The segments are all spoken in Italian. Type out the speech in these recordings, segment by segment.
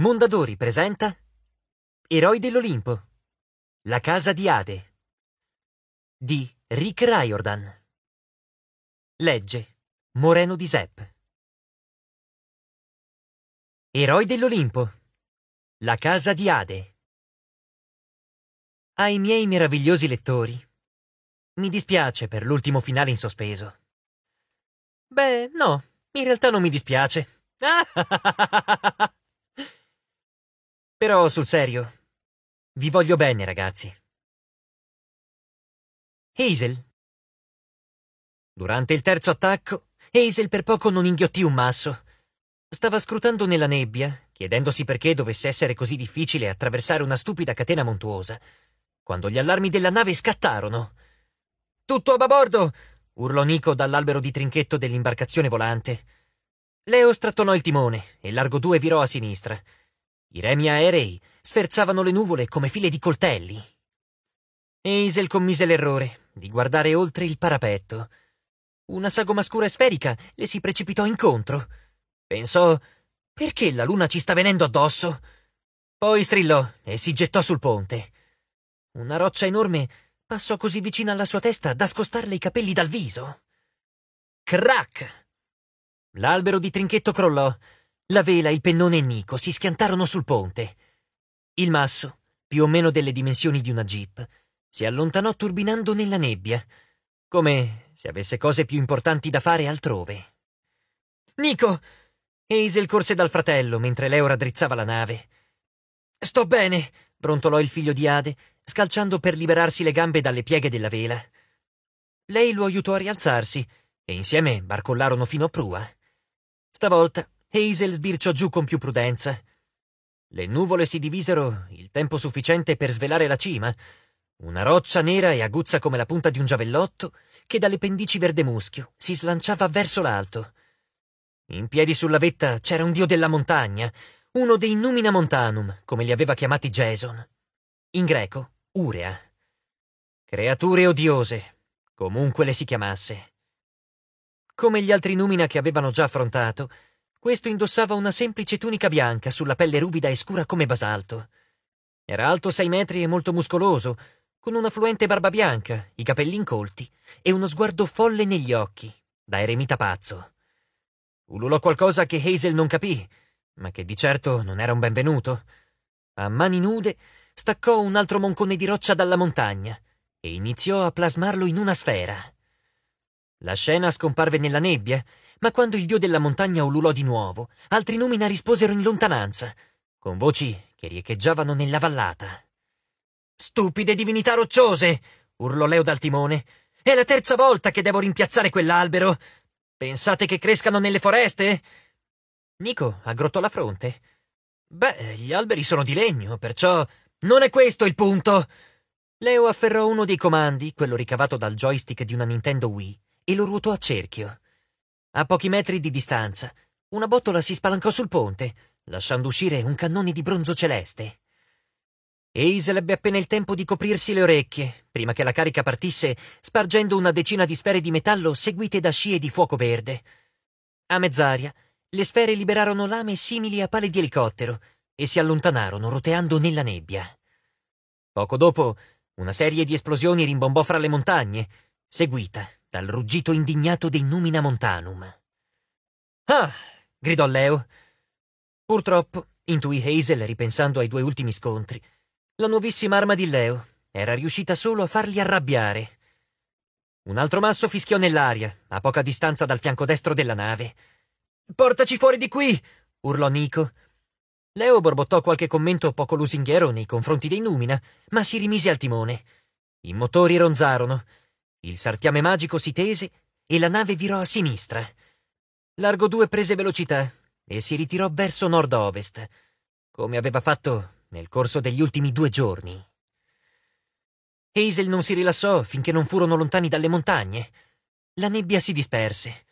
Mondadori presenta Eroi dell'Olimpo. La casa di Ade di Rick Riordan. Legge Moreno di Sepp. Eroi dell'Olimpo. La casa di Ade. Ai miei meravigliosi lettori, mi dispiace per l'ultimo finale in sospeso. Beh, no, in realtà non mi dispiace. Però sul serio, vi voglio bene, ragazzi. Hazel. Durante il terzo attacco, Hazel per poco non inghiottì un masso. Stava scrutando nella nebbia, chiedendosi perché dovesse essere così difficile attraversare una stupida catena montuosa, quando gli allarmi della nave scattarono. Tutto a babordo! urlò Nico dall'albero di trinchetto dell'imbarcazione volante. Leo strattonò il timone e Largo due virò a sinistra. I remi aerei sferzavano le nuvole come file di coltelli. Eisel commise l'errore di guardare oltre il parapetto. Una sagoma scura e sferica le si precipitò incontro. Pensò perché la luna ci sta venendo addosso? Poi strillò e si gettò sul ponte. Una roccia enorme passò così vicina alla sua testa da scostarle i capelli dal viso. Crac! L'albero di trinchetto crollò la vela, il pennone e Nico si schiantarono sul ponte. Il masso, più o meno delle dimensioni di una jeep, si allontanò turbinando nella nebbia, come se avesse cose più importanti da fare altrove. Nico! Hazel corse dal fratello mentre Leo raddrizzava la nave. Sto bene, brontolò il figlio di Ade, scalciando per liberarsi le gambe dalle pieghe della vela. Lei lo aiutò a rialzarsi e insieme barcollarono fino a prua. Stavolta Hazel sbirciò giù con più prudenza. Le nuvole si divisero il tempo sufficiente per svelare la cima, una roccia nera e aguzza come la punta di un giavellotto, che dalle pendici verde muschio si slanciava verso l'alto. In piedi sulla vetta c'era un dio della montagna, uno dei Numina Montanum, come li aveva chiamati Jason. In greco, Urea. Creature odiose, comunque le si chiamasse. Come gli altri Numina che avevano già affrontato, questo indossava una semplice tunica bianca sulla pelle ruvida e scura come basalto. Era alto sei metri e molto muscoloso, con una fluente barba bianca, i capelli incolti e uno sguardo folle negli occhi, da eremita pazzo. Ululò qualcosa che Hazel non capì, ma che di certo non era un benvenuto. A mani nude staccò un altro moncone di roccia dalla montagna e iniziò a plasmarlo in una sfera. La scena scomparve nella nebbia, ma quando il dio della montagna ululò di nuovo, altri numina risposero in lontananza, con voci che riecheggiavano nella vallata. Stupide divinità rocciose! urlò Leo dal timone. È la terza volta che devo rimpiazzare quell'albero! Pensate che crescano nelle foreste? Nico aggrottò la fronte. Beh, gli alberi sono di legno, perciò. Non è questo il punto! Leo afferrò uno dei comandi, quello ricavato dal joystick di una Nintendo Wii, e lo ruotò a cerchio. A pochi metri di distanza, una botola si spalancò sul ponte, lasciando uscire un cannone di bronzo celeste. Eisel ebbe appena il tempo di coprirsi le orecchie, prima che la carica partisse, spargendo una decina di sfere di metallo seguite da scie di fuoco verde. A mezz'aria, le sfere liberarono lame simili a pale di elicottero e si allontanarono roteando nella nebbia. Poco dopo, una serie di esplosioni rimbombò fra le montagne, seguita dal ruggito indignato dei Numina Montanum. Ah! gridò Leo. Purtroppo, intuì Hazel ripensando ai due ultimi scontri, la nuovissima arma di Leo era riuscita solo a farli arrabbiare. Un altro masso fischiò nell'aria, a poca distanza dal fianco destro della nave. Portaci fuori di qui! urlò Nico. Leo borbottò qualche commento poco lusinghiero nei confronti dei Numina, ma si rimise al timone. I motori ronzarono il sartiame magico si tese e la nave virò a sinistra. Largo 2 prese velocità e si ritirò verso nord-ovest, come aveva fatto nel corso degli ultimi due giorni. Hazel non si rilassò finché non furono lontani dalle montagne. La nebbia si disperse.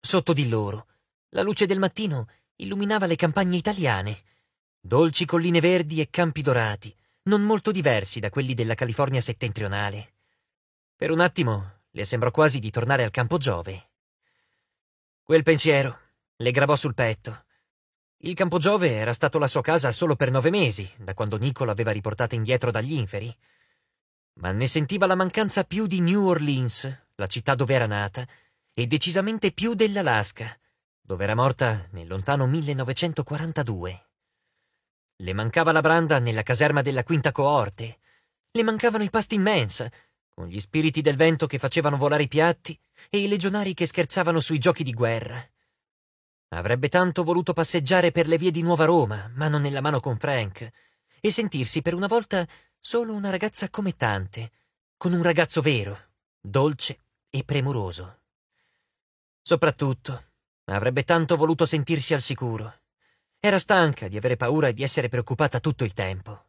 Sotto di loro, la luce del mattino illuminava le campagne italiane, dolci colline verdi e campi dorati, non molto diversi da quelli della California settentrionale. Per un attimo le sembrò quasi di tornare al campo Giove. Quel pensiero le gravò sul petto. Il campo Giove era stato la sua casa solo per nove mesi, da quando Nicola aveva riportata indietro dagli inferi. Ma ne sentiva la mancanza più di New Orleans, la città dove era nata, e decisamente più dell'Alaska, dove era morta nel lontano 1942. Le mancava la branda nella caserma della quinta coorte, le mancavano i pasti in con gli spiriti del vento che facevano volare i piatti e i legionari che scherzavano sui giochi di guerra. Avrebbe tanto voluto passeggiare per le vie di Nuova Roma, mano nella mano con Frank, e sentirsi per una volta solo una ragazza come tante, con un ragazzo vero, dolce e premuroso. Soprattutto, avrebbe tanto voluto sentirsi al sicuro. Era stanca di avere paura e di essere preoccupata tutto il tempo.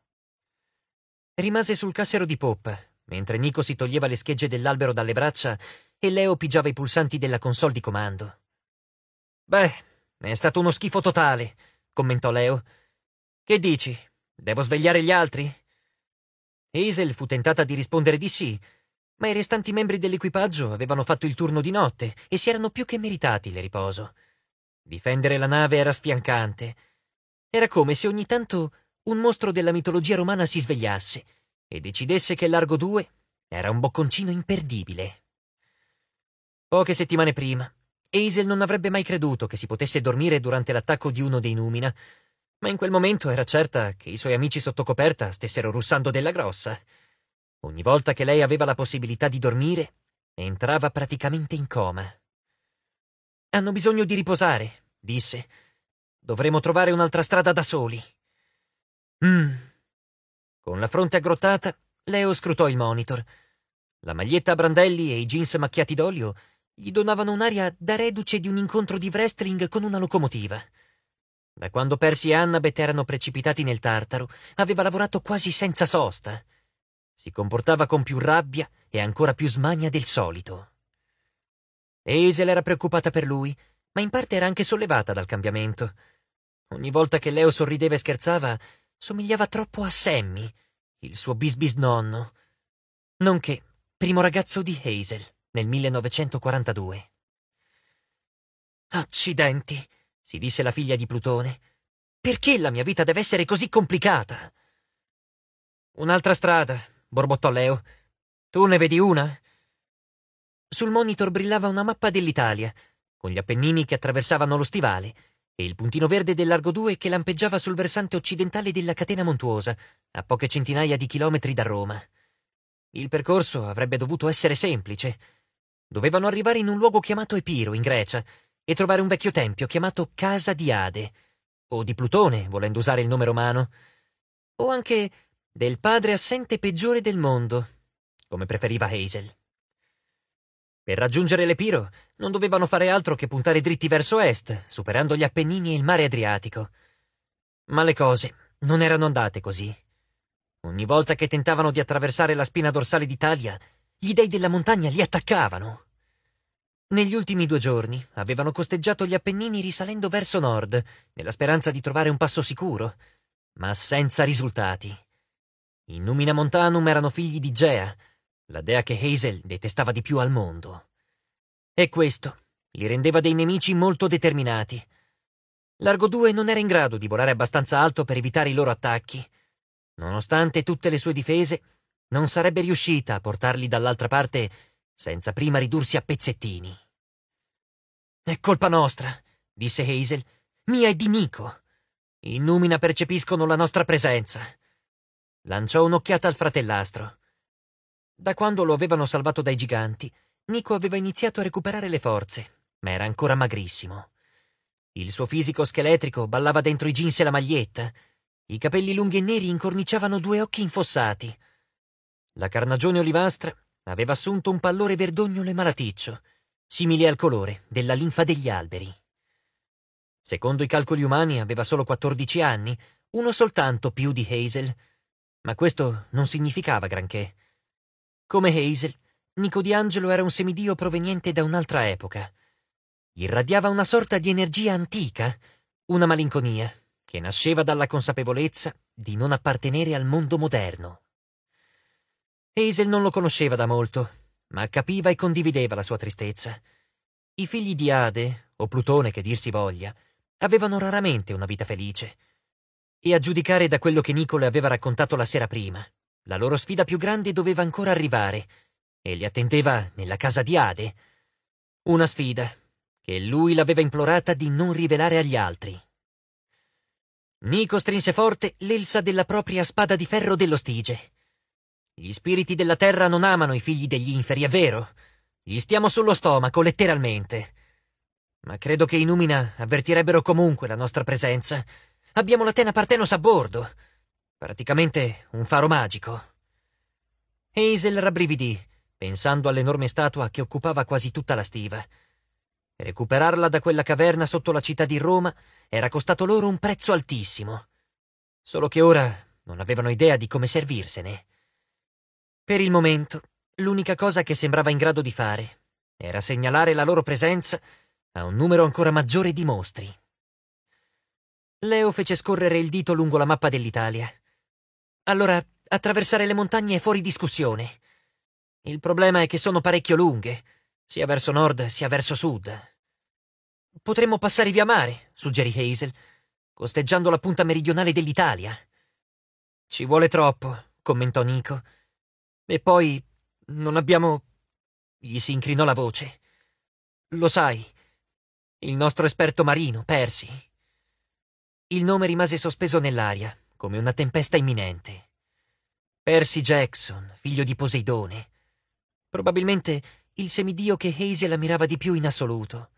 Rimase sul cassero di poppa, mentre Nico si toglieva le schegge dell'albero dalle braccia e Leo pigiava i pulsanti della console di comando. Beh, è stato uno schifo totale, commentò Leo. Che dici? Devo svegliare gli altri? Hazel fu tentata di rispondere di sì, ma i restanti membri dell'equipaggio avevano fatto il turno di notte e si erano più che meritati il riposo. Difendere la nave era sfiancante. Era come se ogni tanto un mostro della mitologia romana si svegliasse e decidesse che Largo 2 era un bocconcino imperdibile. Poche settimane prima, Hazel non avrebbe mai creduto che si potesse dormire durante l'attacco di uno dei Numina, ma in quel momento era certa che i suoi amici sotto coperta stessero russando della grossa. Ogni volta che lei aveva la possibilità di dormire, entrava praticamente in coma. Hanno bisogno di riposare, disse. Dovremo trovare un'altra strada da soli. Mmm, con la fronte aggrottata, Leo scrutò il monitor. La maglietta a brandelli e i jeans macchiati d'olio gli donavano un'aria da reduce di un incontro di wrestling con una locomotiva. Da quando Percy e Annabeth erano precipitati nel tartaro, aveva lavorato quasi senza sosta. Si comportava con più rabbia e ancora più smania del solito. Hazel era preoccupata per lui, ma in parte era anche sollevata dal cambiamento. Ogni volta che Leo sorrideva e scherzava, somigliava troppo a Sammy, il suo bisbisnonno, nonché primo ragazzo di Hazel nel 1942. Accidenti, si disse la figlia di Plutone, perché la mia vita deve essere così complicata? Un'altra strada, borbottò Leo. Tu ne vedi una? Sul monitor brillava una mappa dell'Italia, con gli Appennini che attraversavano lo stivale e il puntino verde dell'Argo 2 che lampeggiava sul versante occidentale della catena montuosa, a poche centinaia di chilometri da Roma. Il percorso avrebbe dovuto essere semplice. Dovevano arrivare in un luogo chiamato Epiro, in Grecia, e trovare un vecchio tempio chiamato Casa di Ade, o di Plutone, volendo usare il nome romano, o anche del padre assente peggiore del mondo, come preferiva Hazel. Per raggiungere l'Epiro non dovevano fare altro che puntare dritti verso est, superando gli Appennini e il mare Adriatico. Ma le cose non erano andate così. Ogni volta che tentavano di attraversare la spina dorsale d'Italia, gli dei della montagna li attaccavano. Negli ultimi due giorni avevano costeggiato gli Appennini risalendo verso nord, nella speranza di trovare un passo sicuro, ma senza risultati. I Numina Montanum erano figli di Gea, la dea che Hazel detestava di più al mondo. E questo li rendeva dei nemici molto determinati. Largo 2 non era in grado di volare abbastanza alto per evitare i loro attacchi. Nonostante tutte le sue difese, non sarebbe riuscita a portarli dall'altra parte senza prima ridursi a pezzettini. È colpa nostra, disse Hazel, mia e di Nico. I Numina percepiscono la nostra presenza. Lanciò un'occhiata al fratellastro. Da quando lo avevano salvato dai giganti, Nico aveva iniziato a recuperare le forze, ma era ancora magrissimo. Il suo fisico scheletrico ballava dentro i jeans e la maglietta. I capelli lunghi e neri incorniciavano due occhi infossati. La carnagione olivastra aveva assunto un pallore verdognolo e malaticcio, simile al colore della linfa degli alberi. Secondo i calcoli umani aveva solo 14 anni, uno soltanto più di Hazel, ma questo non significava granché. Come Hazel, Nico di Angelo era un semidio proveniente da un'altra epoca. Irradiava una sorta di energia antica, una malinconia, che nasceva dalla consapevolezza di non appartenere al mondo moderno. Hazel non lo conosceva da molto, ma capiva e condivideva la sua tristezza. I figli di Ade, o Plutone che dir si voglia, avevano raramente una vita felice. E a giudicare da quello che Nicole aveva raccontato la sera prima, la loro sfida più grande doveva ancora arrivare e li attendeva nella casa di Ade. Una sfida che lui l'aveva implorata di non rivelare agli altri. Nico strinse forte l'elsa della propria spada di ferro dello stige. Gli spiriti della terra non amano i figli degli inferi, è vero. Gli stiamo sullo stomaco, letteralmente. Ma credo che i Numina avvertirebbero comunque la nostra presenza. Abbiamo la Tena Partenos a bordo. Praticamente un faro magico. Hazel rabbrividì, pensando all'enorme statua che occupava quasi tutta la stiva. Recuperarla da quella caverna sotto la città di Roma era costato loro un prezzo altissimo. Solo che ora non avevano idea di come servirsene. Per il momento, l'unica cosa che sembrava in grado di fare era segnalare la loro presenza a un numero ancora maggiore di mostri. Leo fece scorrere il dito lungo la mappa dell'Italia. Allora, attraversare le montagne è fuori discussione. Il problema è che sono parecchio lunghe, sia verso nord sia verso sud. Potremmo passare via mare, suggerì Hazel, costeggiando la punta meridionale dell'Italia. Ci vuole troppo, commentò Nico. E poi non abbiamo. gli si incrinò la voce. Lo sai, il nostro esperto marino, Persi. Il nome rimase sospeso nell'aria, come una tempesta imminente. Percy Jackson, figlio di Poseidone. Probabilmente il semidio che Hazel ammirava di più in assoluto.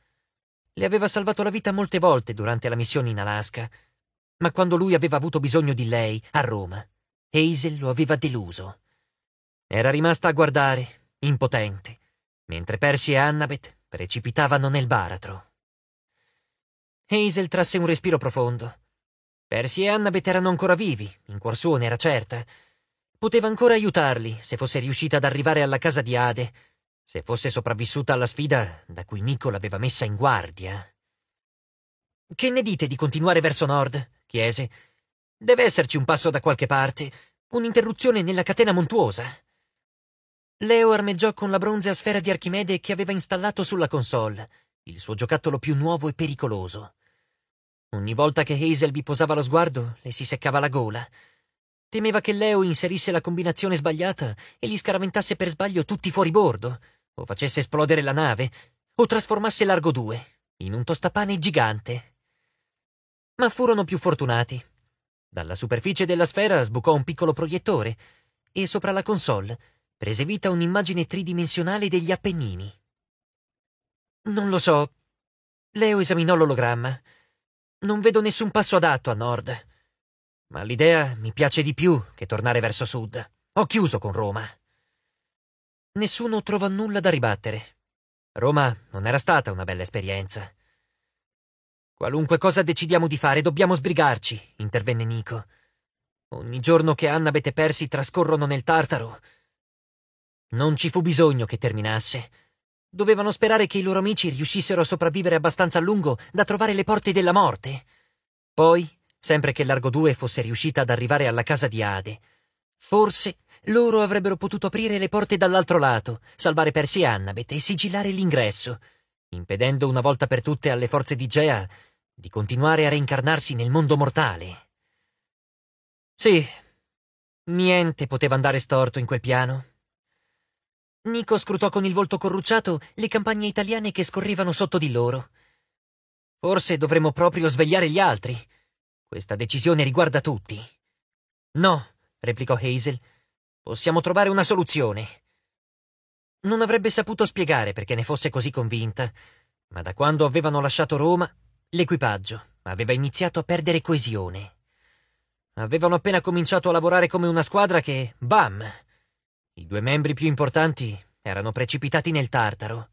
Le aveva salvato la vita molte volte durante la missione in Alaska, ma quando lui aveva avuto bisogno di lei, a Roma, Hazel lo aveva deluso. Era rimasta a guardare, impotente, mentre Percy e Annabeth precipitavano nel baratro. Hazel trasse un respiro profondo Percy e Annabeth erano ancora vivi, in cuor Corsone era certa. Poteva ancora aiutarli se fosse riuscita ad arrivare alla casa di Ade, se fosse sopravvissuta alla sfida da cui Nico l'aveva messa in guardia. Che ne dite di continuare verso nord? chiese. Deve esserci un passo da qualche parte, un'interruzione nella catena montuosa. Leo armeggiò con la bronzea sfera di Archimede che aveva installato sulla console, il suo giocattolo più nuovo e pericoloso. Ogni volta che Hazel vi posava lo sguardo, le si seccava la gola. Temeva che Leo inserisse la combinazione sbagliata e gli scaraventasse per sbaglio tutti fuori bordo, o facesse esplodere la nave, o trasformasse Largo 2 in un tostapane gigante. Ma furono più fortunati. Dalla superficie della sfera sbucò un piccolo proiettore e sopra la console prese vita un'immagine tridimensionale degli Appennini. Non lo so. Leo esaminò l'ologramma. Non vedo nessun passo adatto a nord. Ma l'idea mi piace di più che tornare verso sud. Ho chiuso con Roma. Nessuno trova nulla da ribattere. Roma non era stata una bella esperienza. Qualunque cosa decidiamo di fare, dobbiamo sbrigarci, intervenne Nico. Ogni giorno che Annabeth e Persi trascorrono nel Tartaro. Non ci fu bisogno che terminasse. Dovevano sperare che i loro amici riuscissero a sopravvivere abbastanza a lungo da trovare le porte della morte. Poi, sempre che Largo 2 fosse riuscita ad arrivare alla casa di Ade, forse loro avrebbero potuto aprire le porte dall'altro lato, salvare Percy e Annabeth e sigillare l'ingresso, impedendo una volta per tutte alle forze di Gea di continuare a reincarnarsi nel mondo mortale. Sì, niente poteva andare storto in quel piano. Nico scrutò con il volto corrucciato le campagne italiane che scorrevano sotto di loro. Forse dovremmo proprio svegliare gli altri. Questa decisione riguarda tutti. No, replicò Hazel. Possiamo trovare una soluzione. Non avrebbe saputo spiegare perché ne fosse così convinta, ma da quando avevano lasciato Roma, l'equipaggio aveva iniziato a perdere coesione. Avevano appena cominciato a lavorare come una squadra che, bam, i due membri più importanti erano precipitati nel Tartaro.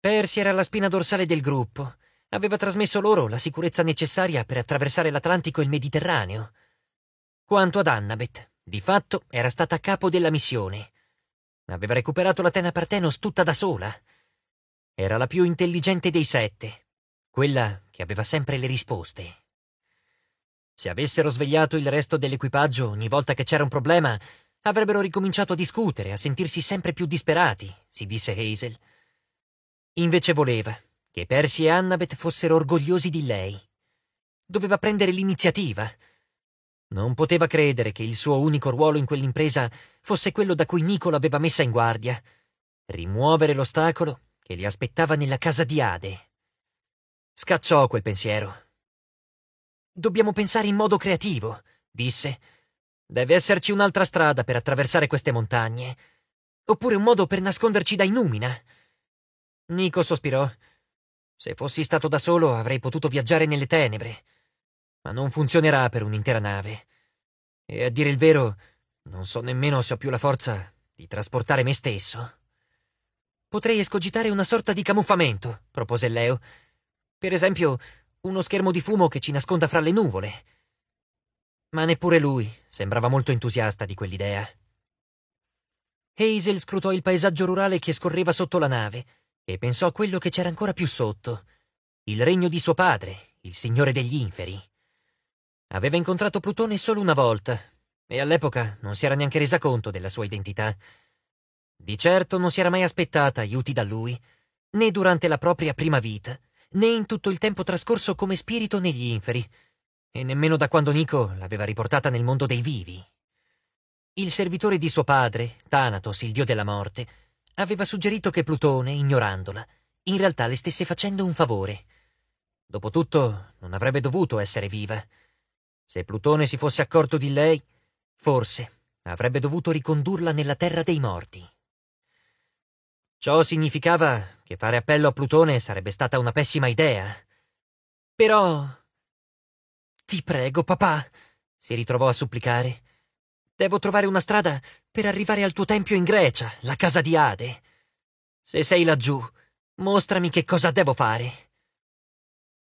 Persi era la spina dorsale del gruppo, aveva trasmesso loro la sicurezza necessaria per attraversare l'Atlantico e il Mediterraneo. Quanto ad Annabeth, di fatto era stata capo della missione. Aveva recuperato la Tena Partenos tutta da sola. Era la più intelligente dei sette, quella che aveva sempre le risposte. Se avessero svegliato il resto dell'equipaggio ogni volta che c'era un problema, Avrebbero ricominciato a discutere, a sentirsi sempre più disperati, si disse Hazel. Invece voleva che Percy e Annabeth fossero orgogliosi di lei. Doveva prendere l'iniziativa. Non poteva credere che il suo unico ruolo in quell'impresa fosse quello da cui Nicolo aveva messa in guardia, rimuovere l'ostacolo che li aspettava nella casa di Ade. Scacciò quel pensiero. Dobbiamo pensare in modo creativo, disse, Deve esserci un'altra strada per attraversare queste montagne. Oppure un modo per nasconderci dai Numina. Nico sospirò. Se fossi stato da solo avrei potuto viaggiare nelle tenebre. Ma non funzionerà per un'intera nave. E a dire il vero, non so nemmeno se ho più la forza di trasportare me stesso. Potrei escogitare una sorta di camuffamento, propose Leo. Per esempio, uno schermo di fumo che ci nasconda fra le nuvole ma neppure lui sembrava molto entusiasta di quell'idea. Hazel scrutò il paesaggio rurale che scorreva sotto la nave e pensò a quello che c'era ancora più sotto, il regno di suo padre, il signore degli inferi. Aveva incontrato Plutone solo una volta e all'epoca non si era neanche resa conto della sua identità. Di certo non si era mai aspettata aiuti da lui, né durante la propria prima vita, né in tutto il tempo trascorso come spirito negli inferi, e nemmeno da quando Nico l'aveva riportata nel mondo dei vivi. Il servitore di suo padre, Thanatos, il dio della morte, aveva suggerito che Plutone, ignorandola, in realtà le stesse facendo un favore. Dopotutto, non avrebbe dovuto essere viva. Se Plutone si fosse accorto di lei, forse avrebbe dovuto ricondurla nella terra dei morti. Ciò significava che fare appello a Plutone sarebbe stata una pessima idea. Però ti prego, papà, si ritrovò a supplicare. Devo trovare una strada per arrivare al tuo tempio in Grecia, la casa di Ade. Se sei laggiù, mostrami che cosa devo fare.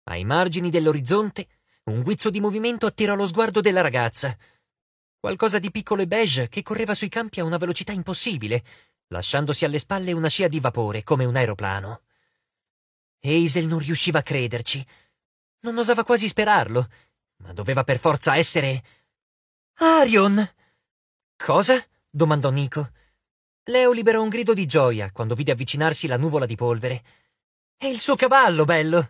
Ai margini dell'orizzonte, un guizzo di movimento attirò lo sguardo della ragazza. Qualcosa di piccolo e beige che correva sui campi a una velocità impossibile, lasciandosi alle spalle una scia di vapore come un aeroplano. Hazel non riusciva a crederci. Non osava quasi sperarlo, ma doveva per forza essere. Arion! Cosa? domandò Nico. Leo liberò un grido di gioia quando vide avvicinarsi la nuvola di polvere. E il suo cavallo, bello!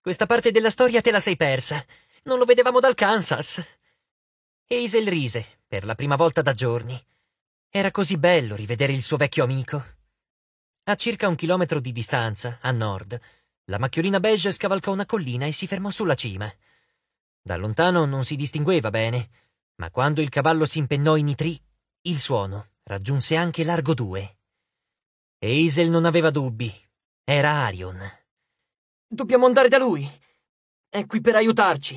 Questa parte della storia te la sei persa. Non lo vedevamo dal Kansas. Hazel rise, per la prima volta da giorni. Era così bello rivedere il suo vecchio amico. A circa un chilometro di distanza, a nord, la macchiolina beige scavalcò una collina e si fermò sulla cima. Da lontano non si distingueva bene, ma quando il cavallo si impennò in nitrì, il suono raggiunse anche largo due. Hazel non aveva dubbi. Era Arion. Dobbiamo andare da lui. È qui per aiutarci.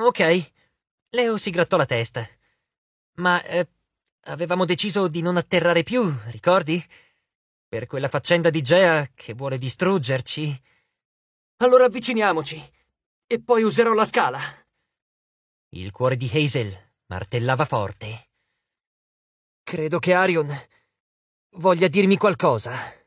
Ok. Leo si grattò la testa. Ma eh, avevamo deciso di non atterrare più, ricordi? Per quella faccenda di Gea che vuole distruggerci. Allora avviciniamoci e poi userò la scala. Il cuore di Hazel martellava forte. Credo che Arion voglia dirmi qualcosa.